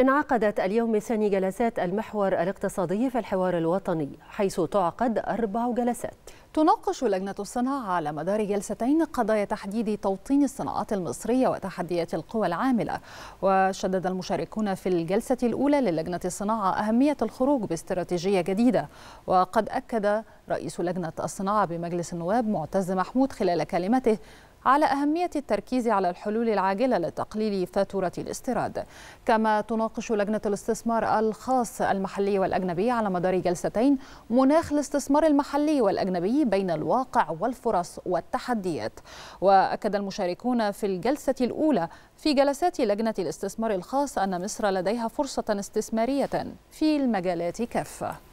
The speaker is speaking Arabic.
انعقدت اليوم ثاني جلسات المحور الاقتصادي في الحوار الوطني حيث تعقد أربع جلسات تناقش لجنة الصناعة على مدار جلستين قضايا تحديد توطين الصناعات المصرية وتحديات القوى العاملة وشدد المشاركون في الجلسة الأولى للجنة الصناعة أهمية الخروج باستراتيجية جديدة وقد أكد رئيس لجنة الصناعة بمجلس النواب معتز محمود خلال كلمته على أهمية التركيز على الحلول العاجلة لتقليل فاتورة الاستيراد كما تناقش لجنة الاستثمار الخاص المحلي والأجنبي على مدار جلستين مناخ الاستثمار المحلي والأجنبي بين الواقع والفرص والتحديات وأكد المشاركون في الجلسة الأولى في جلسات لجنة الاستثمار الخاص أن مصر لديها فرصة استثمارية في المجالات كافة